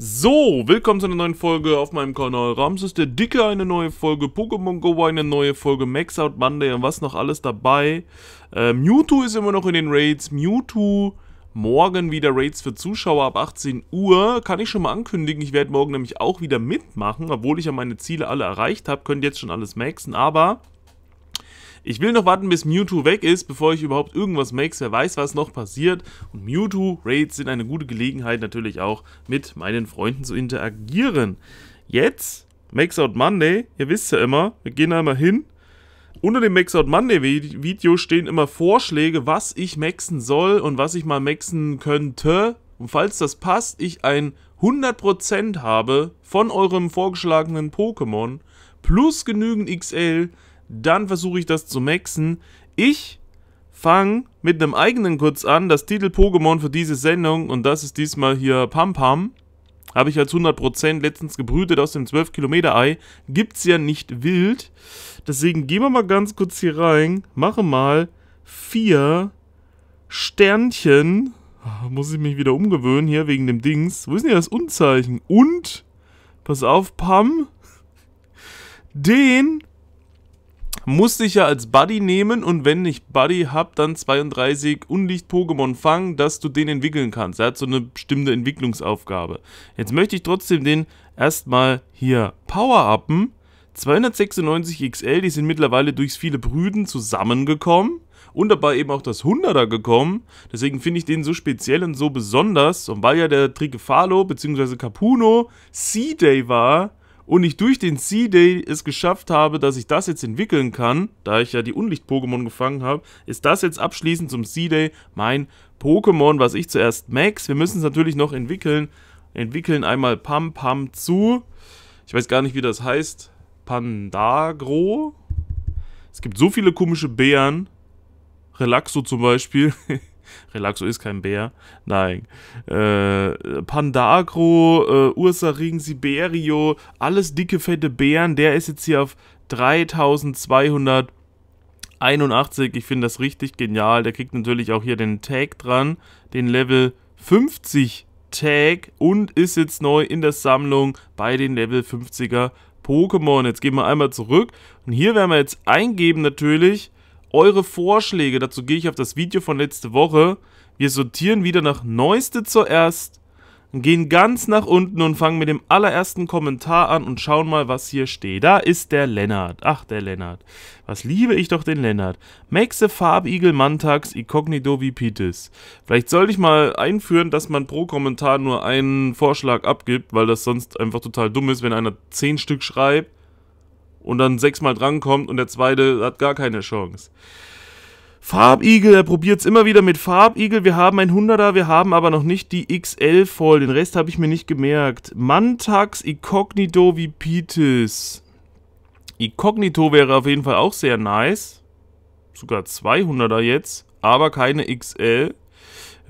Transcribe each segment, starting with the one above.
So, willkommen zu einer neuen Folge auf meinem Kanal. Ramses der Dicke, eine neue Folge Pokémon Go, eine neue Folge Max Out Monday und was noch alles dabei. Äh, Mewtwo ist immer noch in den Raids. Mewtwo morgen wieder Raids für Zuschauer ab 18 Uhr. Kann ich schon mal ankündigen, ich werde morgen nämlich auch wieder mitmachen, obwohl ich ja meine Ziele alle erreicht habe. Könnt jetzt schon alles maxen, aber ich will noch warten, bis Mewtwo weg ist, bevor ich überhaupt irgendwas makes. Wer weiß, was noch passiert. Und Mewtwo-Raids sind eine gute Gelegenheit, natürlich auch mit meinen Freunden zu interagieren. Jetzt, Max Out Monday, ihr wisst ja immer, wir gehen einmal hin. Unter dem Max Out Monday Video stehen immer Vorschläge, was ich maxen soll und was ich mal maxen könnte. Und falls das passt, ich ein 100% habe von eurem vorgeschlagenen Pokémon plus genügend XL, dann versuche ich das zu maxen. Ich fange mit einem eigenen kurz an, das Titel Pokémon für diese Sendung und das ist diesmal hier Pam Pam. Habe ich als 100% letztens gebrütet aus dem 12-Kilometer-Ei. Gibt's ja nicht wild. Deswegen gehen wir mal ganz kurz hier rein. Mache mal vier Sternchen. Ah, muss ich mich wieder umgewöhnen hier wegen dem Dings. Wo ist denn das Unzeichen? Und, pass auf, Pam, den musste ich ja als Buddy nehmen und wenn ich Buddy habe, dann 32 Unlicht-Pokémon fangen, dass du den entwickeln kannst. Er hat so eine bestimmte Entwicklungsaufgabe. Jetzt möchte ich trotzdem den erstmal hier power-uppen. 296 XL, die sind mittlerweile durchs viele Brüden zusammengekommen und dabei eben auch das 100er gekommen. Deswegen finde ich den so speziell und so besonders. Und weil ja der Trigefalo bzw. Capuno C-Day war, und ich durch den C-Day es geschafft habe, dass ich das jetzt entwickeln kann, da ich ja die Unlicht-Pokémon gefangen habe, ist das jetzt abschließend zum C-Day mein Pokémon, was ich zuerst max. Wir müssen es natürlich noch entwickeln. Entwickeln einmal Pam Pam zu. Ich weiß gar nicht, wie das heißt. Pandagro? Es gibt so viele komische Bären. Relaxo zum Beispiel. Relaxo ist kein Bär. Nein. Äh, Pandagro, äh, Ursaring, Siberio, alles dicke, fette Bären. Der ist jetzt hier auf 3281. ich finde das richtig genial. Der kriegt natürlich auch hier den Tag dran, den Level 50 Tag und ist jetzt neu in der Sammlung bei den Level 50er Pokémon. Jetzt gehen wir einmal zurück und hier werden wir jetzt eingeben natürlich eure Vorschläge. Dazu gehe ich auf das Video von letzte Woche. Wir sortieren wieder nach Neueste zuerst, gehen ganz nach unten und fangen mit dem allerersten Kommentar an und schauen mal, was hier steht. Da ist der Lennart. Ach, der Lennart. Was liebe ich doch den Lennart. Maxe Farbigel Mantax Incognito Vipitis. Vielleicht sollte ich mal einführen, dass man pro Kommentar nur einen Vorschlag abgibt, weil das sonst einfach total dumm ist, wenn einer zehn Stück schreibt und dann sechsmal drankommt und der zweite hat gar keine Chance. Farbigel, er probiert es immer wieder mit Farbigel. Wir haben ein 100er, wir haben aber noch nicht die XL voll. Den Rest habe ich mir nicht gemerkt. Mantax, Incognito, Vipitis. Incognito wäre auf jeden Fall auch sehr nice. Sogar 200er jetzt, aber keine XL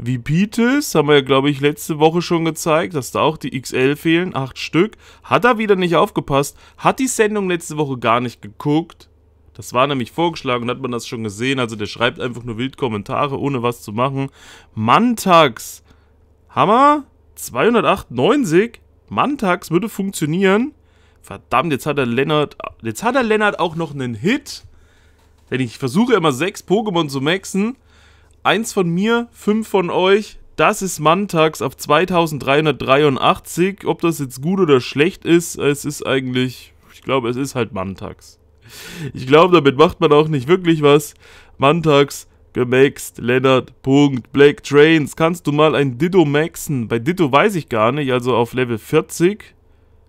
wie Beatles, haben wir ja, glaube ich, letzte Woche schon gezeigt, dass da auch die XL fehlen, acht Stück. Hat er wieder nicht aufgepasst, hat die Sendung letzte Woche gar nicht geguckt. Das war nämlich vorgeschlagen und hat man das schon gesehen. Also der schreibt einfach nur wild Kommentare, ohne was zu machen. Mantax, Hammer, 298, Mantax würde funktionieren. Verdammt, jetzt hat er Lennart, jetzt hat er Lennart auch noch einen Hit. Denn ich versuche immer sechs Pokémon zu maxen. Eins von mir, fünf von euch. Das ist Mantax auf 2383. Ob das jetzt gut oder schlecht ist, es ist eigentlich, ich glaube, es ist halt Mantax. Ich glaube, damit macht man auch nicht wirklich was. Mantax, gemaxt, Lennart, Punkt, Black Trains. Kannst du mal ein Ditto maxen? Bei Ditto weiß ich gar nicht, also auf Level 40.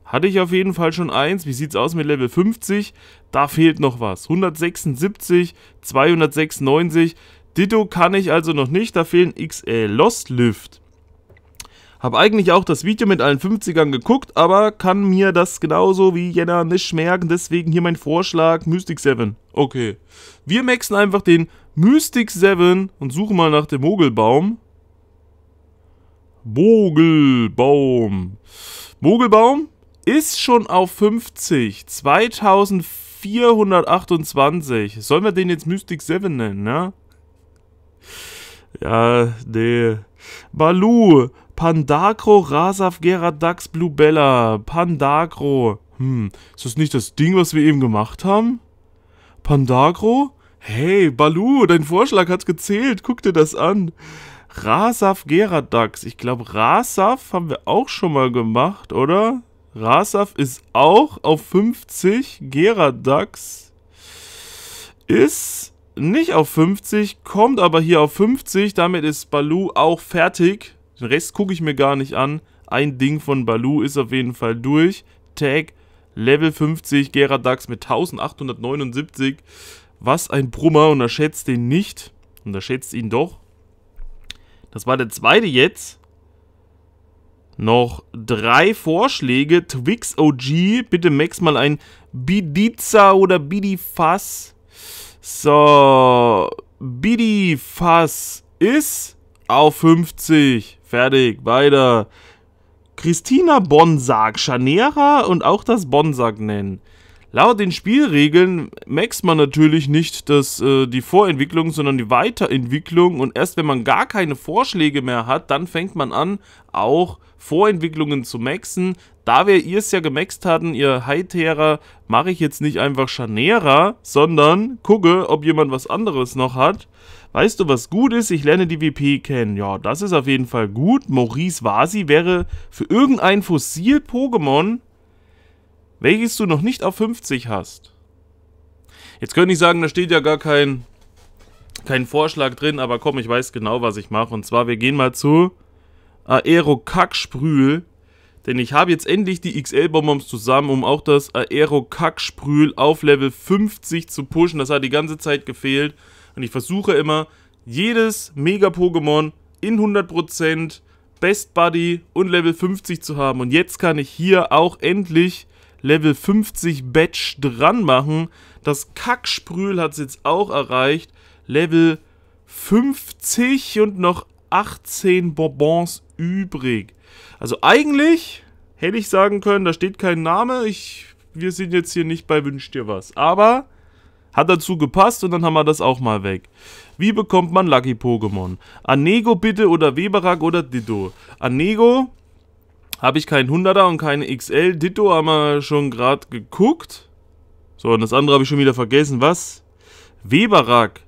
Hatte ich auf jeden Fall schon eins. Wie sieht's aus mit Level 50? Da fehlt noch was. 176, 296. Ditto kann ich also noch nicht, da fehlen XL Lost Lift. Hab eigentlich auch das Video mit allen 50ern geguckt, aber kann mir das genauso wie Jenna nicht merken, deswegen hier mein Vorschlag Mystic 7. Okay. Wir maxen einfach den Mystic 7 und suchen mal nach dem Mogelbaum. Mogelbaum. Mogelbaum ist schon auf 50. 2428. Sollen wir den jetzt Mystic 7 nennen, ne? Ja, nee. Balu, Pandacro, Rasaf, Geradax, Bluebella, Pandacro. Hm, ist das nicht das Ding, was wir eben gemacht haben? Pandagro? Hey, Balu, dein Vorschlag hat gezählt. Guck dir das an. Rasaf Geradax. Ich glaube, Rasaf haben wir auch schon mal gemacht, oder? Rasaf ist auch auf 50. Geradax ist nicht auf 50, kommt aber hier auf 50. Damit ist Baloo auch fertig. Den Rest gucke ich mir gar nicht an. Ein Ding von Baloo ist auf jeden Fall durch. Tag Level 50 Geradax mit 1879. Was ein Brummer, unterschätzt den nicht. Unterschätzt ihn doch. Das war der zweite jetzt. Noch drei Vorschläge. Twix OG, bitte max mal ein Bidiza oder Bidifass. So, Bidi Fass ist auf 50. Fertig, weiter. Christina Bonsack, Schanera und auch das Bonsack nennen. Laut den Spielregeln maxt man natürlich nicht das, äh, die Vorentwicklung, sondern die Weiterentwicklung und erst wenn man gar keine Vorschläge mehr hat, dann fängt man an, auch Vorentwicklungen zu maxen. Da wir ihr es ja gemaxt hatten, ihr Hightera, mache ich jetzt nicht einfach Schanera, sondern gucke, ob jemand was anderes noch hat. Weißt du, was gut ist? Ich lerne die WP kennen. Ja, das ist auf jeden Fall gut. Maurice Vasi wäre für irgendein Fossil-Pokémon welches du noch nicht auf 50 hast. Jetzt könnte ich sagen, da steht ja gar kein, kein Vorschlag drin, aber komm, ich weiß genau, was ich mache. Und zwar, wir gehen mal zu Aero-Kacksprühl, denn ich habe jetzt endlich die XL-Bonbons zusammen, um auch das Aero-Kacksprühl auf Level 50 zu pushen. Das hat die ganze Zeit gefehlt. Und ich versuche immer, jedes Mega-Pokémon in 100% Best Buddy und Level 50 zu haben. Und jetzt kann ich hier auch endlich Level 50 Batch dran machen. Das Kacksprühl hat es jetzt auch erreicht. Level 50 und noch 18 Bonbons übrig. Also eigentlich hätte ich sagen können, da steht kein Name. Ich, wir sind jetzt hier nicht bei Wünsch dir was. Aber hat dazu gepasst und dann haben wir das auch mal weg. Wie bekommt man Lucky Pokémon? Anego bitte oder Weberak oder Ditto? Anego habe ich keinen 100er und keine XL. Ditto haben wir schon gerade geguckt. So, und das andere habe ich schon wieder vergessen. Was? Weberack.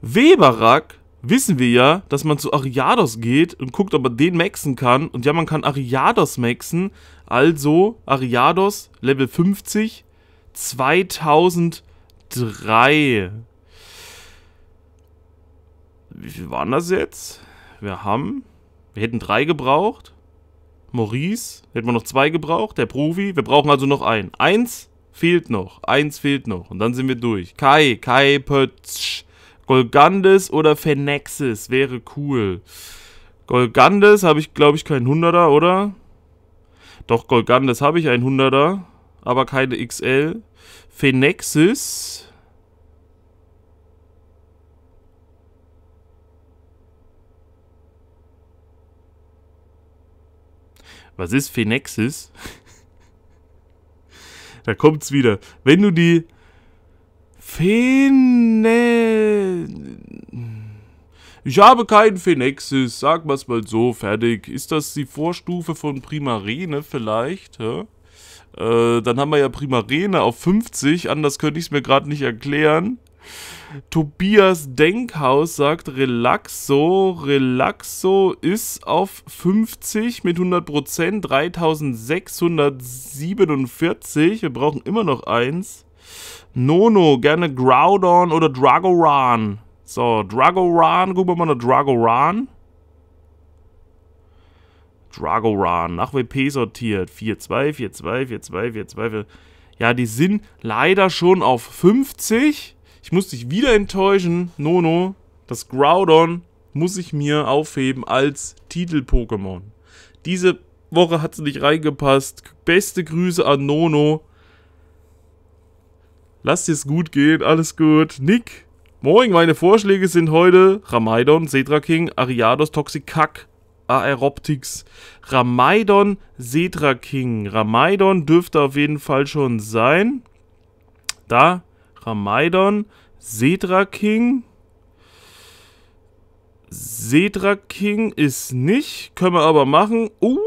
Weberack wissen wir ja, dass man zu Ariados geht und guckt, ob man den maxen kann. Und ja, man kann Ariados maxen. Also Ariados Level 50 2003. Wie viel waren das jetzt? Wir haben... Wir hätten drei gebraucht. Maurice. Hätten wir noch zwei gebraucht. Der Profi. Wir brauchen also noch einen. Eins fehlt noch. Eins fehlt noch. Und dann sind wir durch. Kai, Kai Pötzsch. Golgandes oder Fenexis wäre cool. Golgandes habe ich, glaube ich, keinen Hunderter, oder? Doch, Golgandes habe ich einen Hunderter, aber keine XL. Fenexis Was ist Phenexis? da kommt's wieder. Wenn du die Phene... Ich habe keinen Phenexis, sag wir mal so, fertig. Ist das die Vorstufe von Primarene vielleicht? Hä? Äh, dann haben wir ja Primarene auf 50, anders könnte ich es mir gerade nicht erklären. Tobias Denkhaus sagt, Relaxo, Relaxo ist auf 50 mit 100%, 3647. Wir brauchen immer noch eins. Nono, gerne Groudon oder Dragoran. So, Dragoran, gucken wir mal nach Dragoran. Dragoran, nach WP sortiert. 4-2, 4-2, 4-2, 4-2. 4. Ja, die sind leider schon auf 50. Ich muss dich wieder enttäuschen, Nono. Das Groudon muss ich mir aufheben als Titel-Pokémon. Diese Woche hat sie nicht reingepasst. Beste Grüße an Nono. Lass dir's gut gehen, alles gut. Nick, moin, meine Vorschläge sind heute Ramaidon, Sedra Ariados, Toxikak, Aeroptix. Ramaidon, Sedra Ramaidon dürfte auf jeden Fall schon sein. Da Ramaidon, Sedra King. Sedra King ist nicht, können wir aber machen. Uh,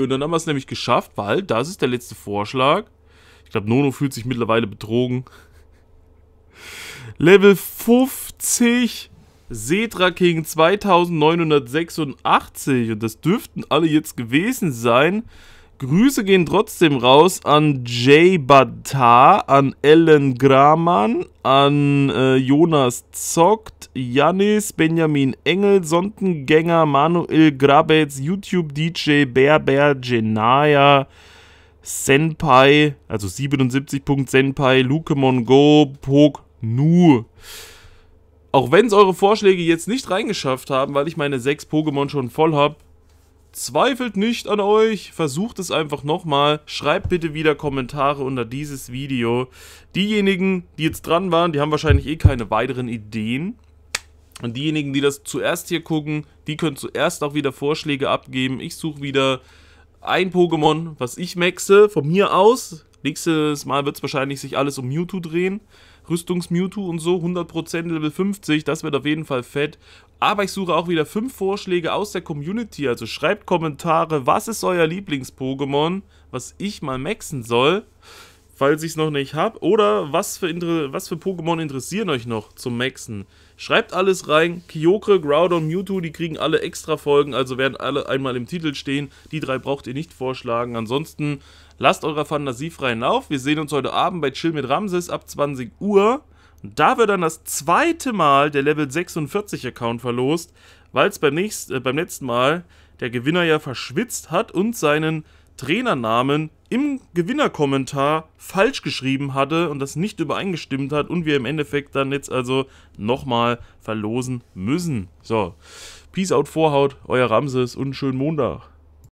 und dann haben wir es nämlich geschafft, weil das ist der letzte Vorschlag. Ich glaube, Nono fühlt sich mittlerweile betrogen. Level 50 Sedra King 2986 und das dürften alle jetzt gewesen sein. Grüße gehen trotzdem raus an Jay Bata, an Ellen Gramann, an äh, Jonas Zockt, Janis, Benjamin Engel, Sondengänger, Manuel Grabetz, YouTube-DJ, Berber, Genaya, Senpai, also 77.senpai, Lukemon Go, Pok Nu. Auch wenn es eure Vorschläge jetzt nicht reingeschafft haben, weil ich meine sechs Pokémon schon voll habe, Zweifelt nicht an euch, versucht es einfach nochmal. Schreibt bitte wieder Kommentare unter dieses Video. Diejenigen, die jetzt dran waren, die haben wahrscheinlich eh keine weiteren Ideen. Und diejenigen, die das zuerst hier gucken, die können zuerst auch wieder Vorschläge abgeben. Ich suche wieder ein Pokémon, was ich maxe, von mir aus. Nächstes Mal wird es wahrscheinlich sich alles um Mewtwo drehen. Rüstungs-Mewtwo und so, 100% Level 50, das wird auf jeden Fall fett. Aber ich suche auch wieder 5 Vorschläge aus der Community, also schreibt Kommentare, was ist euer Lieblings-Pokémon, was ich mal maxen soll, falls ich es noch nicht habe, oder was für, was für Pokémon interessieren euch noch zum maxen. Schreibt alles rein. Kyokre, Groudon, Mewtwo, die kriegen alle extra Folgen, also werden alle einmal im Titel stehen. Die drei braucht ihr nicht vorschlagen. Ansonsten Lasst eure Fantasie freien Lauf. Wir sehen uns heute Abend bei Chill mit Ramses ab 20 Uhr. Und da wird dann das zweite Mal der Level 46 Account verlost, weil es beim, äh, beim letzten Mal der Gewinner ja verschwitzt hat und seinen Trainernamen im Gewinnerkommentar falsch geschrieben hatte und das nicht übereingestimmt hat und wir im Endeffekt dann jetzt also nochmal verlosen müssen. So, Peace out, Vorhaut, euer Ramses und schönen Montag.